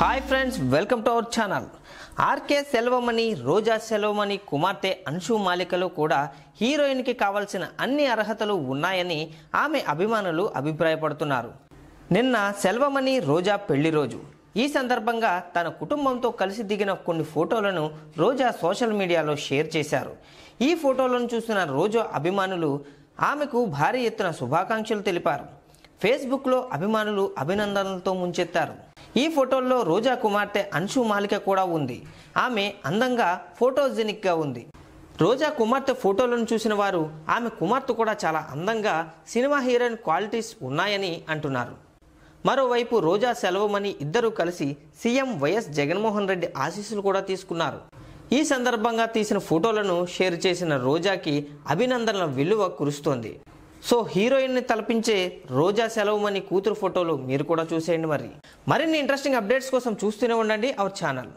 hi friends welcome to our channel RK Selvamani Roja Selvamani కుమార్తె అంశు మాలికలు కూడా హీరోయిన్కి కావాల్సిన అన్ని అర్హతలు ఉన్నాయని ఆమె అభిమానులు అభిప్రాయపడుతున్నారు నిన్న సెల్వమణి రోజా పెళ్లి రోజు ఈ సందర్భంగా తన కుటుంబంతో కలిసి దిగిన కొన్ని ఫోటోలను రోజా సోషల్ మీడియాలో షేర్ చేశారు ఈ ఫోటోలను చూసిన రోజా అభిమానులు ఆమెకు భారీ ఎత్తున శుభాకాంక్షలు తెలిపారు ఫేస్బుక్లో అభిమానులు అభినందనలతో ముంచెత్తారు ఈ ఫోటోల్లో రోజా కుమార్తె అంశు మాలిక కూడా ఉంది ఆమె అందంగా ఫోటోజెనిక్గా ఉంది రోజా కుమార్తె ఫోటోలను చూసిన వారు ఆమె కుమార్తె కూడా చాలా అందంగా సినిమా హీరోయిన్ క్వాలిటీస్ ఉన్నాయని అంటున్నారు మరోవైపు రోజా సెలవుమని ఇద్దరూ కలిసి సీఎం వైఎస్ జగన్మోహన్ రెడ్డి ఆశీస్సులు కూడా తీసుకున్నారు ఈ సందర్భంగా తీసిన ఫోటోలను షేర్ చేసిన రోజాకి అభినందనల విలువ కురుస్తోంది సో హీరోయిన్ని తలపించే రోజా సెలవు సెలవుమని కూతురు ఫోటోలు మీరు కూడా చూసేయండి మరి మరిన్ని ఇంట్రెస్టింగ్ అప్డేట్స్ కోసం చూస్తూనే ఉండండి అవర్ ఛానల్